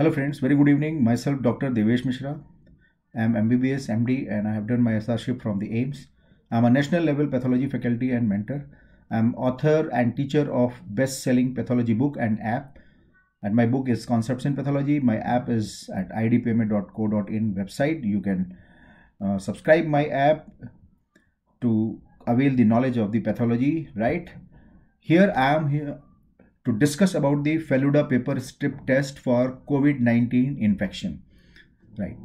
Hello friends, very good evening. Myself Dr. Devesh Mishra. I am MBBS MD and I have done my SRship from the AIMS. I am a national level pathology faculty and mentor. I am author and teacher of best-selling pathology book and app. And my book is Concepts in Pathology. My app is at idpayment.co.in website. You can uh, subscribe my app to avail the knowledge of the pathology, right? Here I am here to discuss about the Feluda paper strip test for COVID-19 infection. Right.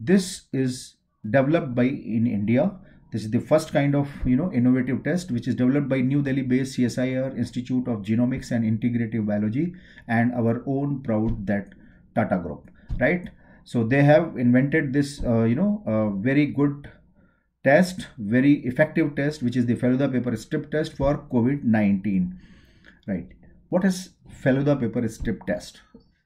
This is developed by in India. This is the first kind of you know innovative test which is developed by New Delhi-based CSIR Institute of Genomics and Integrative Biology and our own proud that Tata Group. Right. So they have invented this uh, you know uh, very good test, very effective test which is the Feluda paper strip test for COVID-19. Right what is Feluda paper strip test?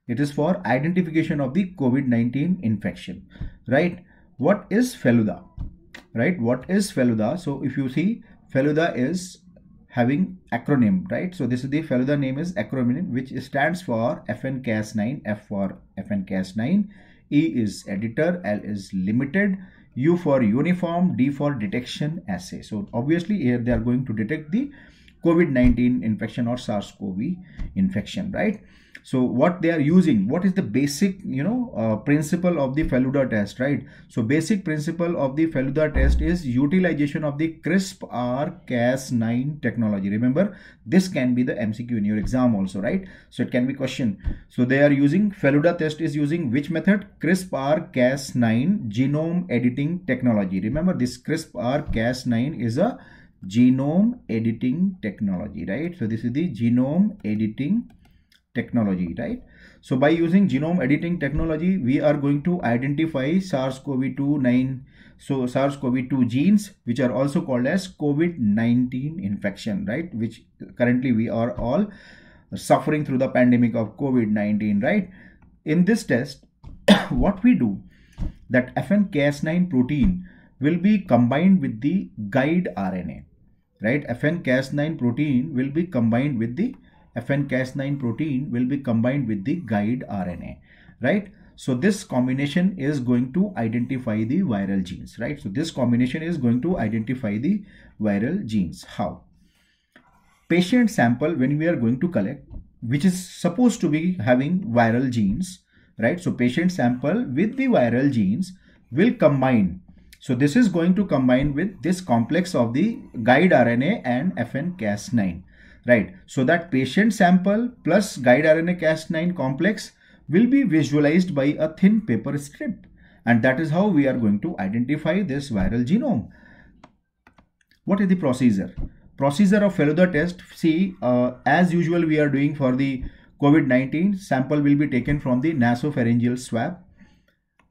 It is for identification of the COVID-19 infection, right? What is Feluda, right? What is Feluda? So if you see Feluda is having acronym, right? So this is the Feluda name is acronym, which stands for FNCAS9, F for FNCAS9, E is editor, L is limited, U for uniform, D for detection assay. So obviously here they are going to detect the COVID-19 infection or SARS-CoV infection, right? So what they are using, what is the basic, you know, uh, principle of the Feluda test, right? So basic principle of the Feluda test is utilization of the CRISPR Cas9 technology. Remember, this can be the MCQ in your exam also, right? So it can be question. So they are using, Feluda test is using which method? CRISPR Cas9 genome editing technology. Remember this CRISPR Cas9 is a genome editing technology right so this is the genome editing technology right so by using genome editing technology we are going to identify SARS-CoV-2 9 so SARS-CoV-2 genes which are also called as COVID-19 infection right which currently we are all suffering through the pandemic of COVID-19 right in this test what we do that Cas 9 protein will be combined with the guide RNA right FN Cas 9 protein will be combined with the FN Cas 9 protein will be combined with the guide rna right so this combination is going to identify the viral genes right so this combination is going to identify the viral genes how patient sample when we are going to collect which is supposed to be having viral genes right so patient sample with the viral genes will combine so this is going to combine with this complex of the guide RNA and FN Cas9, right? So that patient sample plus guide RNA Cas9 complex will be visualized by a thin paper strip. And that is how we are going to identify this viral genome. What is the procedure? Procedure of Feluda test, see, uh, as usual we are doing for the COVID-19, sample will be taken from the nasopharyngeal swab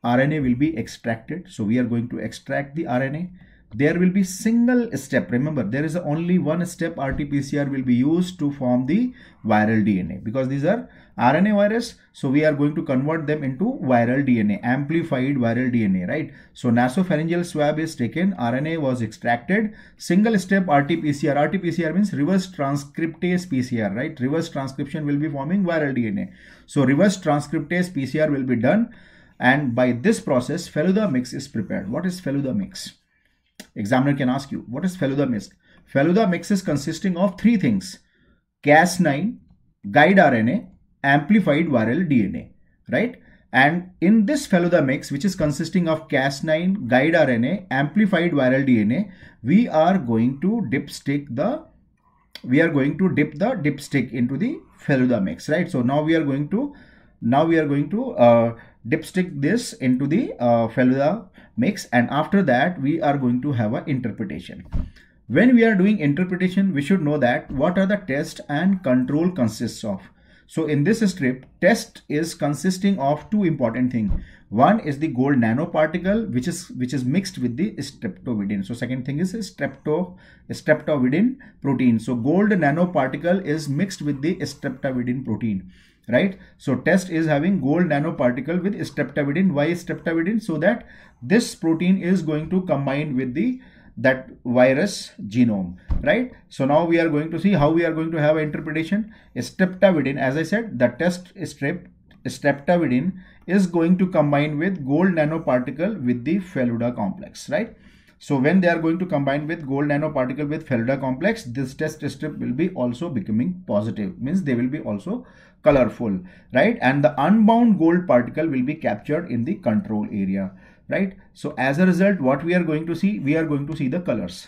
RNA will be extracted. So we are going to extract the RNA. There will be single step. Remember, there is only one step RT-PCR will be used to form the viral DNA because these are RNA virus. So we are going to convert them into viral DNA, amplified viral DNA, right? So nasopharyngeal swab is taken, RNA was extracted, single step RT-PCR. RT-PCR means reverse transcriptase PCR, right? Reverse transcription will be forming viral DNA. So reverse transcriptase PCR will be done and by this process, Feluda mix is prepared. What is Feluda mix? Examiner can ask you, what is Feluda mix? Feluda mix is consisting of three things. Cas9, guide RNA, amplified viral DNA, right? And in this Feluda mix, which is consisting of Cas9, guide RNA, amplified viral DNA, we are going to dipstick the, we are going to dip the dipstick into the Feluda mix, right? So now we are going to, now we are going to uh, dipstick this into the uh, mix and after that we are going to have an interpretation. When we are doing interpretation, we should know that what are the test and control consists of. So in this strip, test is consisting of two important things. One is the gold nanoparticle, which is which is mixed with the streptovidin. So second thing is strepto streptovidin protein. So gold nanoparticle is mixed with the streptovidin protein right? So test is having gold nanoparticle with streptavidin. Why streptavidin? So that this protein is going to combine with the that virus genome, right? So now we are going to see how we are going to have interpretation. Streptavidin, as I said, the test strep streptavidin is going to combine with gold nanoparticle with the feluda complex, right? So when they are going to combine with gold nanoparticle with Felder complex, this test strip will be also becoming positive, means they will be also colorful, right? And the unbound gold particle will be captured in the control area, right? So as a result, what we are going to see, we are going to see the colors.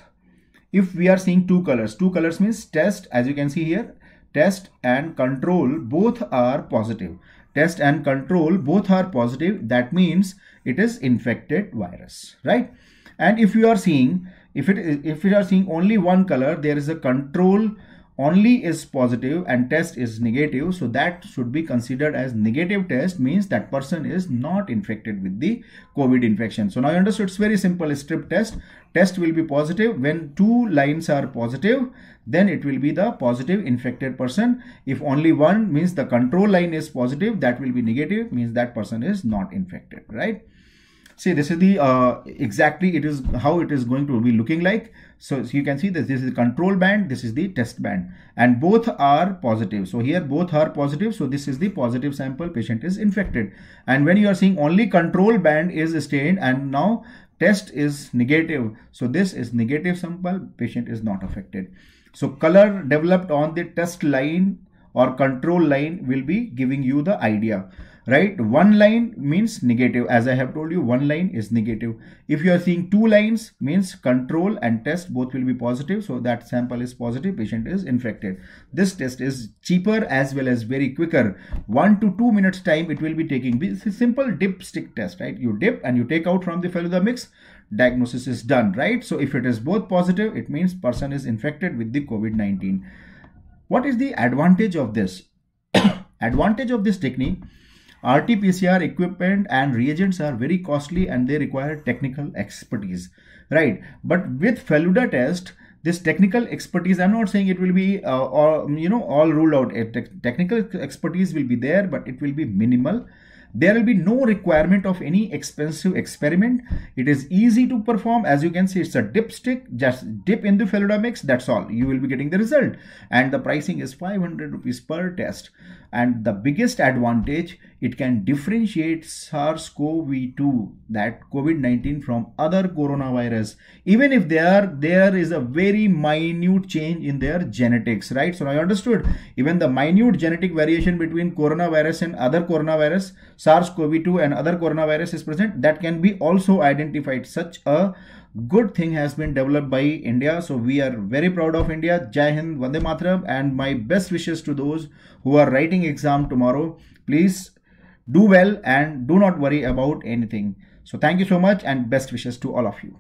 If we are seeing two colors, two colors means test, as you can see here, test and control both are positive. Test and control both are positive. That means it is infected virus, right? and if you are seeing if it if you are seeing only one color there is a control only is positive and test is negative so that should be considered as negative test means that person is not infected with the covid infection so now you understood it's very simple strip test test will be positive when two lines are positive then it will be the positive infected person if only one means the control line is positive that will be negative means that person is not infected right see this is the uh, exactly it is how it is going to be looking like so, so you can see this this is the control band this is the test band and both are positive so here both are positive so this is the positive sample patient is infected and when you are seeing only control band is stained and now test is negative so this is negative sample patient is not affected so color developed on the test line or control line will be giving you the idea right one line means negative as i have told you one line is negative if you are seeing two lines means control and test both will be positive so that sample is positive patient is infected this test is cheaper as well as very quicker one to two minutes time it will be taking this is simple dipstick test right you dip and you take out from the the mix diagnosis is done right so if it is both positive it means person is infected with the covid-19 what is the advantage of this advantage of this technique RT-PCR equipment and reagents are very costly and they require technical expertise, right? But with Feluda test, this technical expertise i'm not saying it will be uh, all you know all ruled out technical expertise will be there but it will be minimal there will be no requirement of any expensive experiment it is easy to perform as you can see it's a dipstick just dip in the feluda mix that's all you will be getting the result and the pricing is 500 rupees per test and the biggest advantage it can differentiate SARS-CoV-2, that COVID-19 from other coronavirus, even if there, there is a very minute change in their genetics, right? So now you understood, even the minute genetic variation between coronavirus and other coronavirus, SARS-CoV-2 and other coronavirus is present, that can be also identified. Such a good thing has been developed by India. So we are very proud of India. Jai Hind, Vande Mataram, and my best wishes to those who are writing exam tomorrow. Please do well and do not worry about anything. So thank you so much and best wishes to all of you.